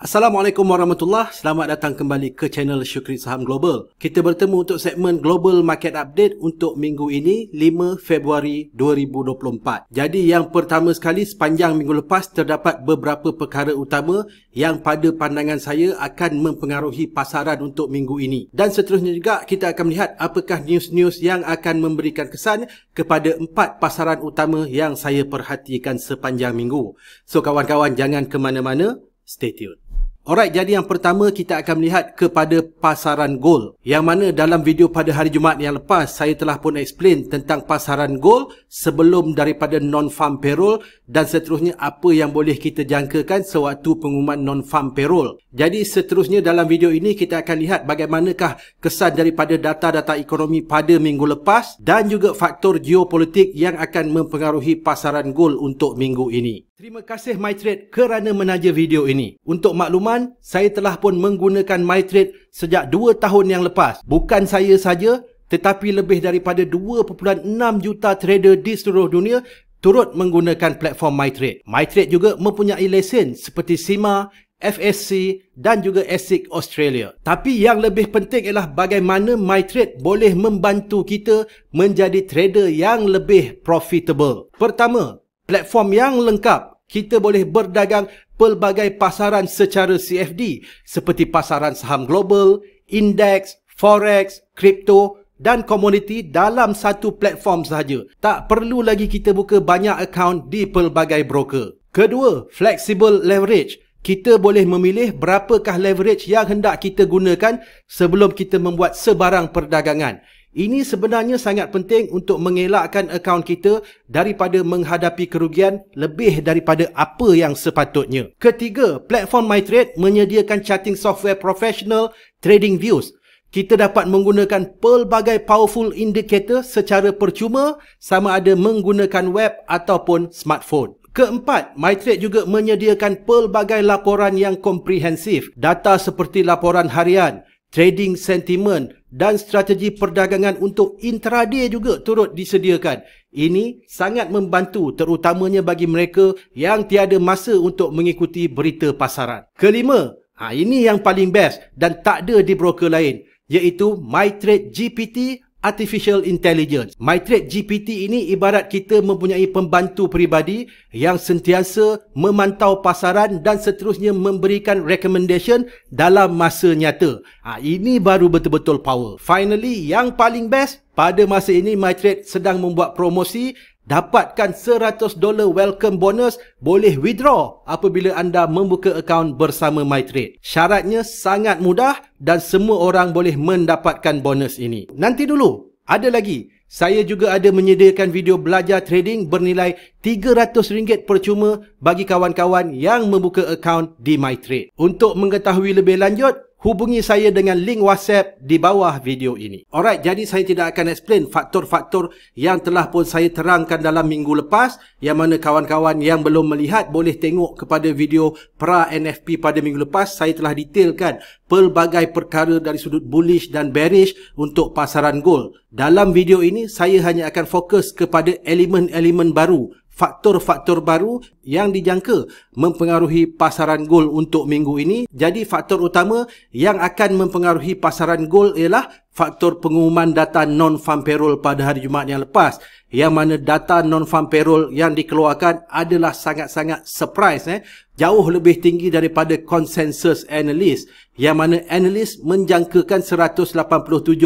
Assalamualaikum warahmatullahi Selamat datang kembali ke channel Syukri Saham Global. Kita bertemu untuk segmen Global Market Update untuk minggu ini 5 Februari 2024. Jadi yang pertama sekali sepanjang minggu lepas terdapat beberapa perkara utama yang pada pandangan saya akan mempengaruhi pasaran untuk minggu ini. Dan seterusnya juga kita akan melihat apakah news-news yang akan memberikan kesan kepada empat pasaran utama yang saya perhatikan sepanjang minggu. So kawan-kawan jangan ke mana-mana. Stay tuned. Alright, jadi yang pertama kita akan melihat kepada pasaran gold. Yang mana dalam video pada hari Jumaat yang lepas, saya telah pun explain tentang pasaran gold sebelum daripada non-farm payroll dan seterusnya apa yang boleh kita jangkakan sewaktu pengumuman non-farm payroll. Jadi seterusnya dalam video ini kita akan lihat bagaimanakah kesan daripada data-data ekonomi pada minggu lepas dan juga faktor geopolitik yang akan mempengaruhi pasaran gold untuk minggu ini. Terima kasih MyTrade kerana menaja video ini. Untuk makluman, saya telah pun menggunakan MyTrade sejak 2 tahun yang lepas. Bukan saya saja, tetapi lebih daripada 2.6 juta trader di seluruh dunia turut menggunakan platform MyTrade. MyTrade juga mempunyai lesen seperti SIMA, FSC dan juga ASIC Australia. Tapi yang lebih penting ialah bagaimana MyTrade boleh membantu kita menjadi trader yang lebih profitable. Pertama, platform yang lengkap kita boleh berdagang pelbagai pasaran secara CFD seperti pasaran saham global, indeks, forex, kripto dan komoditi dalam satu platform sahaja. Tak perlu lagi kita buka banyak akaun di pelbagai broker. Kedua, flexible leverage. Kita boleh memilih berapakah leverage yang hendak kita gunakan sebelum kita membuat sebarang perdagangan. Ini sebenarnya sangat penting untuk mengelakkan akaun kita daripada menghadapi kerugian lebih daripada apa yang sepatutnya. Ketiga, platform MyTrade menyediakan charting software professional trading views. Kita dapat menggunakan pelbagai powerful indicator secara percuma sama ada menggunakan web ataupun smartphone. Keempat, MyTrade juga menyediakan pelbagai laporan yang komprehensif. Data seperti laporan harian, trading sentiment dan strategi perdagangan untuk intraday juga turut disediakan. Ini sangat membantu terutamanya bagi mereka yang tiada masa untuk mengikuti berita pasaran. Kelima, ha, ini yang paling best dan tak ada di broker lain iaitu MyTrade GPT Artificial Intelligence. MyTrade GPT ini ibarat kita mempunyai pembantu peribadi yang sentiasa memantau pasaran dan seterusnya memberikan recommendation dalam masa nyata. Ha, ini baru betul-betul power. Finally, yang paling best, pada masa ini MyTrade sedang membuat promosi dapatkan 100 dolar welcome bonus boleh withdraw apabila anda membuka akaun bersama MyTrade. Syaratnya sangat mudah dan semua orang boleh mendapatkan bonus ini. Nanti dulu, ada lagi. Saya juga ada menyediakan video belajar trading bernilai RM300 percuma bagi kawan-kawan yang membuka akaun di MyTrade. Untuk mengetahui lebih lanjut, Hubungi saya dengan link WhatsApp di bawah video ini. Alright, jadi saya tidak akan explain faktor-faktor yang telah pun saya terangkan dalam minggu lepas yang mana kawan-kawan yang belum melihat boleh tengok kepada video pra NFP pada minggu lepas saya telah detailkan pelbagai perkara dari sudut bullish dan bearish untuk pasaran gold. Dalam video ini saya hanya akan fokus kepada elemen-elemen baru faktor-faktor baru yang dijangka mempengaruhi pasaran gold untuk minggu ini. Jadi faktor utama yang akan mempengaruhi pasaran gold ialah faktor pengumuman data non-farm payroll pada hari Jumaat yang lepas. Yang mana data non-farm payroll yang dikeluarkan adalah sangat-sangat surprise. Eh? Jauh lebih tinggi daripada consensus analyst. Yang mana analyst menjangkakan 187,000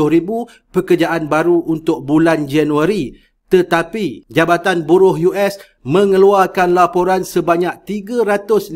pekerjaan baru untuk bulan Januari. Tetapi Jabatan Buruh US mengeluarkan laporan sebanyak 353,000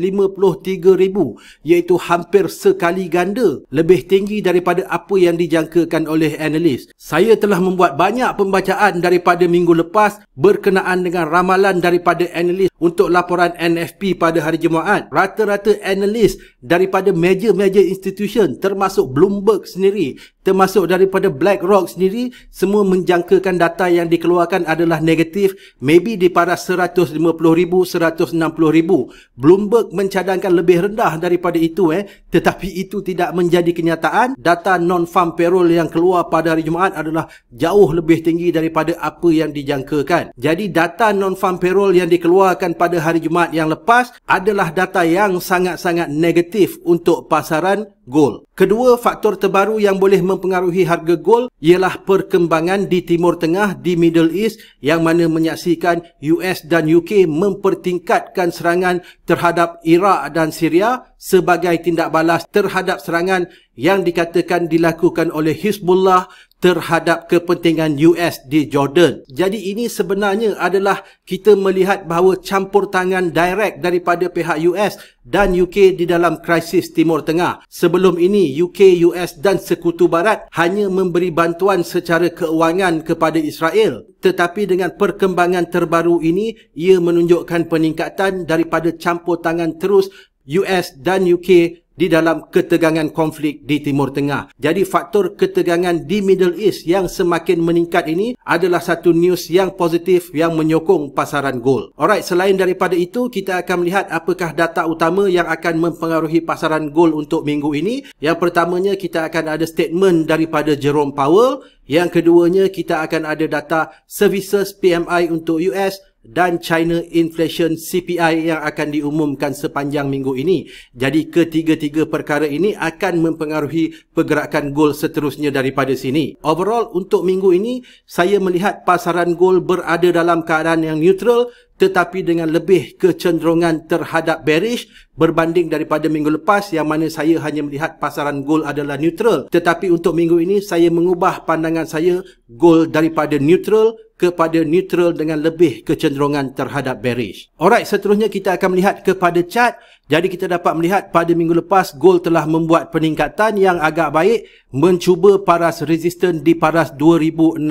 iaitu hampir sekali ganda lebih tinggi daripada apa yang dijangkakan oleh analis. Saya telah membuat banyak pembacaan daripada minggu lepas berkenaan dengan ramalan daripada analis untuk laporan NFP pada hari Jumaat. Rata-rata analis daripada major-major institution termasuk Bloomberg sendiri termasuk daripada BlackRock sendiri semua menjangkakan data yang dikeluarkan adalah negatif maybe di paras 150,000, 160,000. Bloomberg mencadangkan lebih rendah daripada itu eh. Tetapi itu tidak menjadi kenyataan. Data non-farm payroll yang keluar pada hari Jumaat adalah jauh lebih tinggi daripada apa yang dijangkakan. Jadi data non-farm payroll yang dikeluarkan pada hari Jumaat yang lepas adalah data yang sangat-sangat negatif untuk pasaran gold. Kedua faktor terbaru yang boleh mempengaruhi harga gold ialah perkembangan di Timur Tengah di Middle East yang mana menyaksikan US dan UK mempertingkatkan serangan terhadap Iraq dan Syria sebagai tindak balas terhadap serangan yang dikatakan dilakukan oleh Hezbollah terhadap kepentingan US di Jordan. Jadi ini sebenarnya adalah kita melihat bahawa campur tangan direct daripada pihak US dan UK di dalam krisis Timur Tengah. Sebelum ini UK, US dan Sekutu Barat hanya memberi bantuan secara keuangan kepada Israel. Tetapi dengan perkembangan terbaru ini, ia menunjukkan peningkatan daripada campur tangan terus US dan UK di dalam ketegangan konflik di Timur Tengah. Jadi faktor ketegangan di Middle East yang semakin meningkat ini adalah satu news yang positif yang menyokong pasaran gold. Alright, selain daripada itu, kita akan melihat apakah data utama yang akan mempengaruhi pasaran gold untuk minggu ini. Yang pertamanya, kita akan ada statement daripada Jerome Powell. Yang keduanya, kita akan ada data services PMI untuk US dan China Inflation CPI yang akan diumumkan sepanjang minggu ini. Jadi ketiga-tiga perkara ini akan mempengaruhi pergerakan gold seterusnya daripada sini. Overall untuk minggu ini saya melihat pasaran gold berada dalam keadaan yang neutral tetapi dengan lebih kecenderungan terhadap bearish berbanding daripada minggu lepas yang mana saya hanya melihat pasaran gold adalah neutral. Tetapi untuk minggu ini saya mengubah pandangan saya gold daripada neutral kepada neutral dengan lebih kecenderungan terhadap bearish. Alright, seterusnya kita akan melihat kepada chart. Jadi kita dapat melihat pada minggu lepas gold telah membuat peningkatan yang agak baik mencuba paras resisten di paras 2060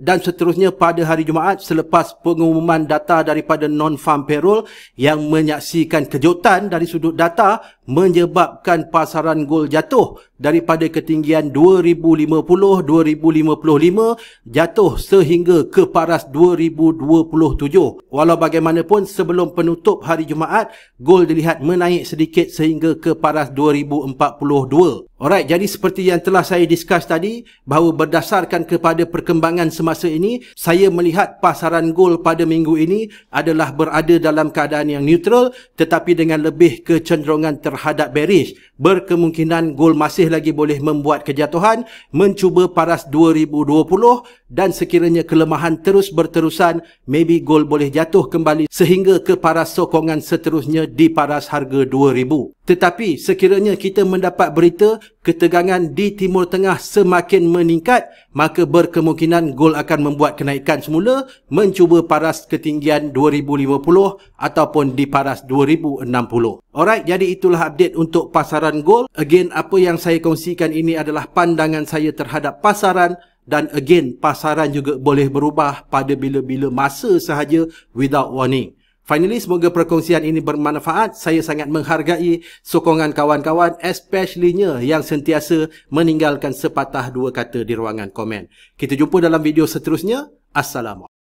dan seterusnya pada hari Jumaat selepas pengumuman data daripada non-farm payroll yang menyaksikan kejutan dari sudut data menyebabkan pasaran gold jatuh daripada ketinggian 2050-2055 jatuh sehingga ke paras 2027. Walau bagaimanapun sebelum penutup hari Jumaat, gol dilihat menaik sedikit sehingga ke paras 2042. Alright, jadi seperti yang telah saya discuss tadi bahawa berdasarkan kepada perkembangan semasa ini, saya melihat pasaran gold pada minggu ini adalah berada dalam keadaan yang neutral tetapi dengan lebih kecenderungan terhadap bearish. Berkemungkinan gold masih lagi boleh membuat kejatuhan, mencuba paras 2020 dan sekiranya kelemahan terus berterusan, maybe gold boleh jatuh kembali sehingga ke paras sokongan seterusnya di paras harga 2000. Tetapi sekiranya kita mendapat berita ketegangan di Timur Tengah semakin meningkat, maka berkemungkinan gol akan membuat kenaikan semula mencuba paras ketinggian 2050 ataupun di paras 2060. Alright, jadi itulah update untuk pasaran gol. Again, apa yang saya kongsikan ini adalah pandangan saya terhadap pasaran dan again, pasaran juga boleh berubah pada bila-bila masa sahaja without warning. Finally, semoga perkongsian ini bermanfaat. Saya sangat menghargai sokongan kawan-kawan, especially-nya yang sentiasa meninggalkan sepatah dua kata di ruangan komen. Kita jumpa dalam video seterusnya. Assalamualaikum.